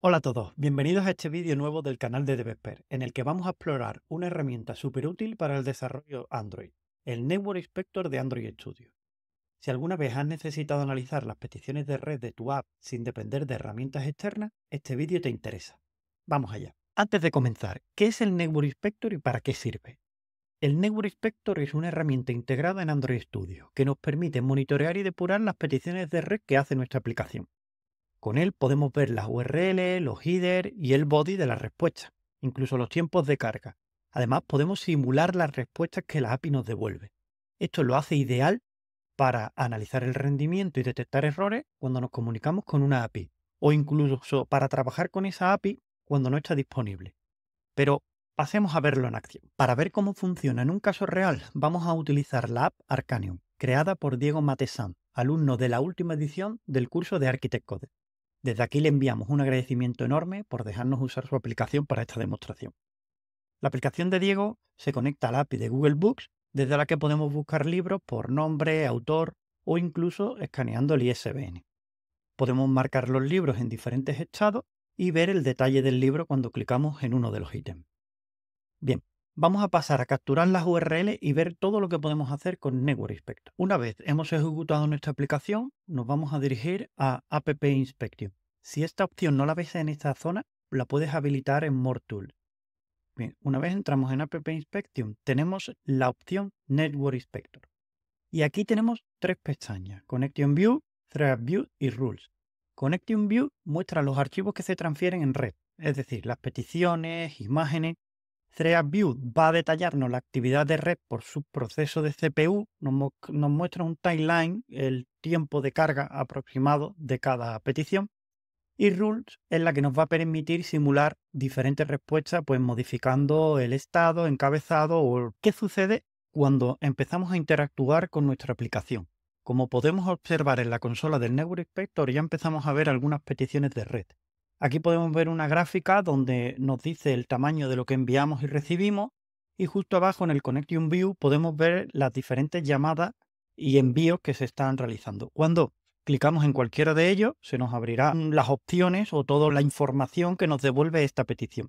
Hola a todos, bienvenidos a este vídeo nuevo del canal de DevExpert, en el que vamos a explorar una herramienta súper útil para el desarrollo Android, el Network Inspector de Android Studio. Si alguna vez has necesitado analizar las peticiones de red de tu app sin depender de herramientas externas, este vídeo te interesa. Vamos allá. Antes de comenzar, ¿qué es el Network Inspector y para qué sirve? El Network Inspector es una herramienta integrada en Android Studio que nos permite monitorear y depurar las peticiones de red que hace nuestra aplicación. Con él podemos ver las URL, los headers y el body de la respuesta, incluso los tiempos de carga. Además, podemos simular las respuestas que la API nos devuelve. Esto lo hace ideal para analizar el rendimiento y detectar errores cuando nos comunicamos con una API, o incluso para trabajar con esa API cuando no está disponible. Pero pasemos a verlo en acción. Para ver cómo funciona en un caso real, vamos a utilizar la app Arcanium, creada por Diego Matesan, alumno de la última edición del curso de Architect Code. Desde aquí le enviamos un agradecimiento enorme por dejarnos usar su aplicación para esta demostración. La aplicación de Diego se conecta al API de Google Books, desde la que podemos buscar libros por nombre, autor o incluso escaneando el ISBN. Podemos marcar los libros en diferentes estados y ver el detalle del libro cuando clicamos en uno de los ítems. Bien, vamos a pasar a capturar las URL y ver todo lo que podemos hacer con Network Inspector. Una vez hemos ejecutado nuestra aplicación, nos vamos a dirigir a App Inspection. Si esta opción no la ves en esta zona, la puedes habilitar en More Tools. Bien, una vez entramos en App Inspection, tenemos la opción Network Inspector. Y aquí tenemos tres pestañas, Connection View, Thread View y Rules. Connection View muestra los archivos que se transfieren en red, es decir, las peticiones, imágenes ThreadView va a detallarnos la actividad de red por su proceso de CPU, nos, muestra un timeline, el tiempo de carga aproximado de cada petición, y Rules es la que nos va a permitir simular diferentes respuestas, pues modificando el estado, encabezado o qué sucede cuando empezamos a interactuar con nuestra aplicación. Como podemos observar en la consola del Network Inspector, ya empezamos a ver algunas peticiones de red. Aquí podemos ver una gráfica donde nos dice el tamaño de lo que enviamos y recibimos y justo abajo en el Connection View podemos ver las diferentes llamadas y envíos que se están realizando. Cuando clicamos en cualquiera de ellos, se nos abrirán las opciones o toda la información que nos devuelve esta petición.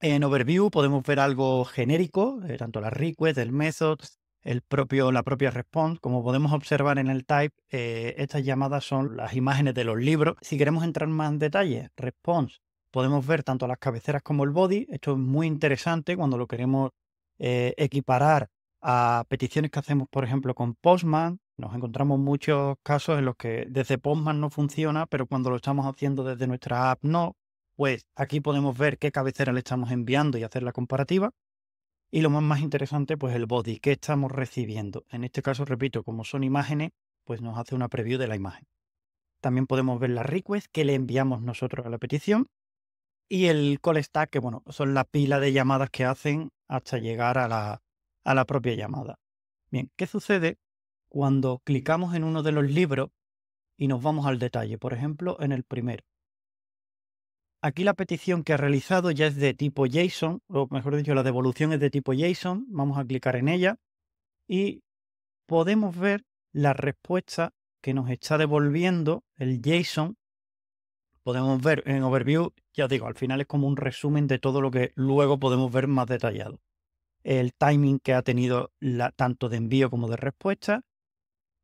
En Overview podemos ver algo genérico, eh, tanto las requests, el method, la propia response. Como podemos observar en el type, eh, estas llamadas son las imágenes de los libros. Si queremos entrar más en detalle, response, podemos ver tanto las cabeceras como el body. Esto es muy interesante cuando lo queremos eh, equiparar a peticiones que hacemos, por ejemplo, con Postman. Nos encontramos muchos casos en los que desde Postman no funciona, pero cuando lo estamos haciendo desde nuestra app no. Pues aquí podemos ver qué cabecera le estamos enviando y hacer la comparativa. Y lo más, más interesante, pues el body, que estamos recibiendo? En este caso, repito, como son imágenes, pues nos hace una preview de la imagen. También podemos ver la request que le enviamos nosotros a la petición y el call stack, que bueno, son la pila de llamadas que hacen hasta llegar a la, a la propia llamada. Bien, ¿qué sucede cuando clicamos en uno de los libros y nos vamos al detalle? Por ejemplo, en el primero. Aquí la petición que ha realizado ya es de tipo JSON, o mejor dicho, la devolución es de tipo JSON. Vamos a clicar en ella y podemos ver la respuesta que nos está devolviendo el JSON. Podemos ver en Overview, ya os digo, al final es como un resumen de todo lo que luego podemos ver más detallado. El timing que ha tenido tanto de envío como de respuesta,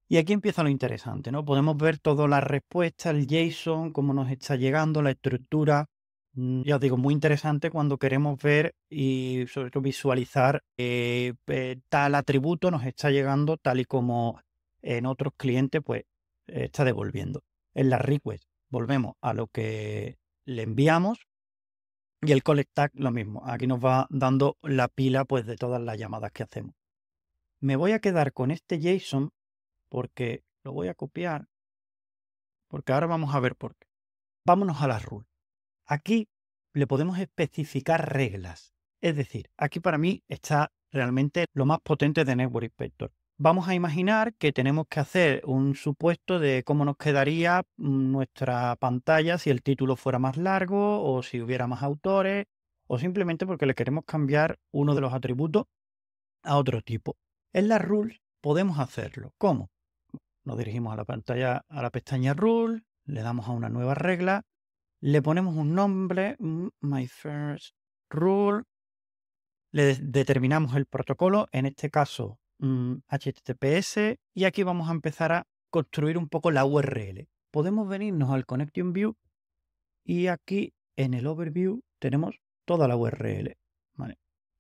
y aquí empieza lo interesante, ¿no? Podemos ver todas las respuestas, el JSON, cómo nos está llegando, la estructura. Mm, ya os digo, muy interesante cuando queremos ver y sobre todo visualizar eh, eh, tal atributo nos está llegando tal y como en otros clientes pues está devolviendo. En la request volvemos a lo que le enviamos y el collect tag lo mismo. Aquí nos va dando la pila pues de todas las llamadas que hacemos. Me voy a quedar con este JSON porque lo voy a copiar, porque ahora vamos a ver por qué. Vámonos a las rule. Aquí le podemos especificar reglas. Es decir, aquí para mí está realmente lo más potente de Network Inspector. Vamos a imaginar que tenemos que hacer un supuesto de cómo nos quedaría mm, nuestra pantalla si el título fuera más largo o si hubiera más autores o simplemente porque le queremos cambiar uno de los atributos a otro tipo. En las rules podemos hacerlo. ¿Cómo? Nos dirigimos a la pantalla, a la pestaña Rule, le damos a una nueva regla, le ponemos un nombre, My First Rule, le determinamos el protocolo, en este caso mm, HTTPS, y aquí vamos a empezar a construir un poco la URL. Podemos venirnos al Connection View y aquí en el Overview tenemos toda la URL.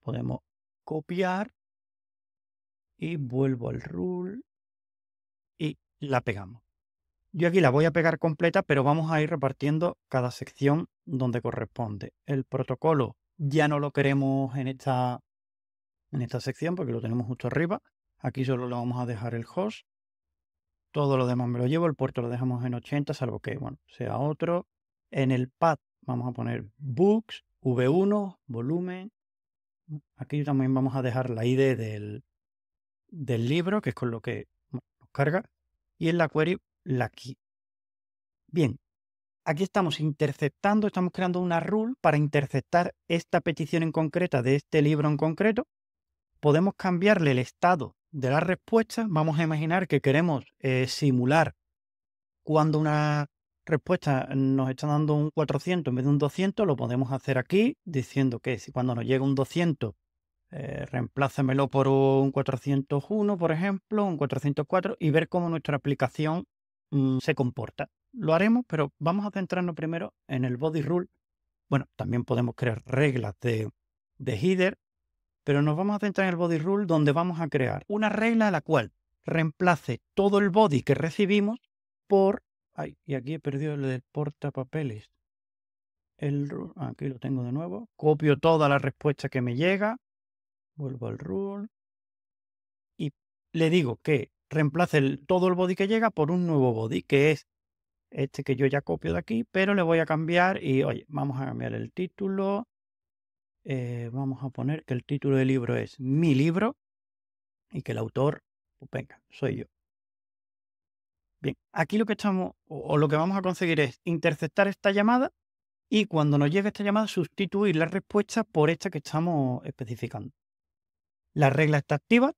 Podemos copiar y vuelvo al rule y la pegamos. Yo aquí la voy a pegar completa, pero vamos a ir repartiendo cada sección donde corresponde. El protocolo ya no lo queremos en esta, en esta sección porque lo tenemos justo arriba. Aquí solo lo vamos a dejar el host. Todo lo demás me lo llevo, el puerto lo dejamos en 80, salvo que bueno, sea otro. En el pad vamos a poner books, V1, volumen. Aquí también vamos a dejar la ID del, del libro, que es con lo que carga y en la query la key. Bien, aquí estamos interceptando, estamos creando una rule para interceptar esta petición en concreta de este libro en concreto. Podemos cambiarle el estado de la respuesta. Vamos a imaginar que queremos eh, simular cuando una respuesta nos está dando un 400 en vez de un 200, lo podemos hacer aquí diciendo que si cuando nos llega un 200 eh, por un 401, por ejemplo, un 404 y ver cómo nuestra aplicación mm, se comporta. Lo haremos, pero vamos a centrarnos primero en el body rule. Bueno, también podemos crear reglas de, de header, pero nos vamos a centrar en el body rule donde vamos a crear una regla a la cual reemplace todo el body que recibimos por... Ay, y aquí he perdido el del portapapeles. El, aquí lo tengo de nuevo. Copio toda la respuesta que me llega. Vuelvo al rule. Y le digo que reemplace todo el body que llega por un nuevo body, que es este que yo ya copio de aquí, pero le voy a cambiar y, oye, vamos a cambiar el título. Eh, vamos a poner que el título del libro es Mi libro y que el autor, pues venga, soy yo. Bien, aquí lo que estamos, o lo que vamos a conseguir es interceptar esta llamada y cuando nos llegue esta llamada sustituir la respuesta por esta que estamos especificando. La regla está activa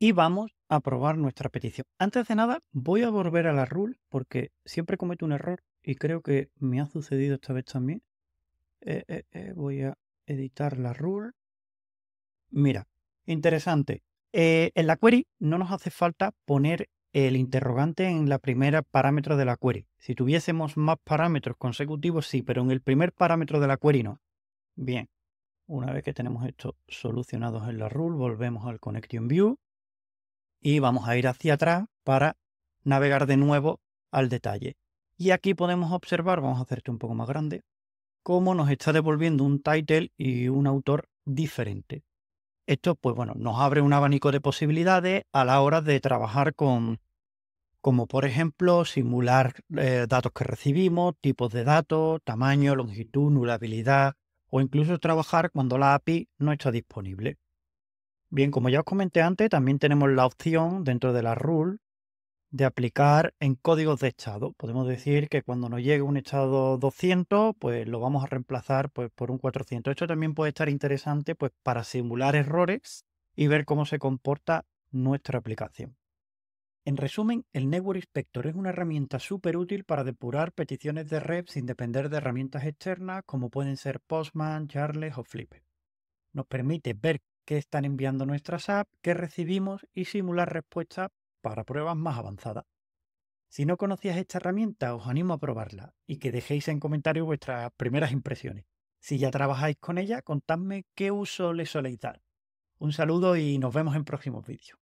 y vamos a probar nuestra petición. Antes de nada, voy a volver a la rule porque siempre cometo un error y creo que me ha sucedido esta vez también. Eh, eh, eh, voy a editar la rule. Mira, interesante. en la query no nos hace falta poner el interrogante en la primera parámetro de la query. Si tuviésemos más parámetros consecutivos, sí, pero en el primer parámetro de la query no. Bien, una vez que tenemos esto solucionado en la rule, volvemos al Connection View y vamos a ir hacia atrás para navegar de nuevo al detalle. Y aquí podemos observar, vamos a hacerte un poco más grande, cómo nos está devolviendo un title y un autor diferente. Esto, pues bueno, nos abre un abanico de posibilidades a la hora de trabajar con, como por ejemplo, simular eh, datos que recibimos, tipos de datos, tamaño, longitud, nulabilidad, o incluso trabajar cuando la API no está disponible. Bien, como ya os comenté antes, también tenemos la opción dentro de la rule de aplicar en códigos de estado. Podemos decir que cuando nos llegue un estado 200, pues lo vamos a reemplazar pues, por un 400. Esto también puede estar interesante pues, para simular errores y ver cómo se comporta nuestra aplicación. En resumen, el Network Inspector es una herramienta súper útil para depurar peticiones de red sin depender de herramientas externas como pueden ser Postman, Charles o Flipper. Nos permite ver qué están enviando nuestras apps, qué recibimos y simular respuestas para pruebas más avanzadas. Si no conocías esta herramienta, os animo a probarla y que dejéis en comentarios vuestras primeras impresiones. Si ya trabajáis con ella, contadme qué uso le soléis dar. Un saludo y nos vemos en próximos vídeos.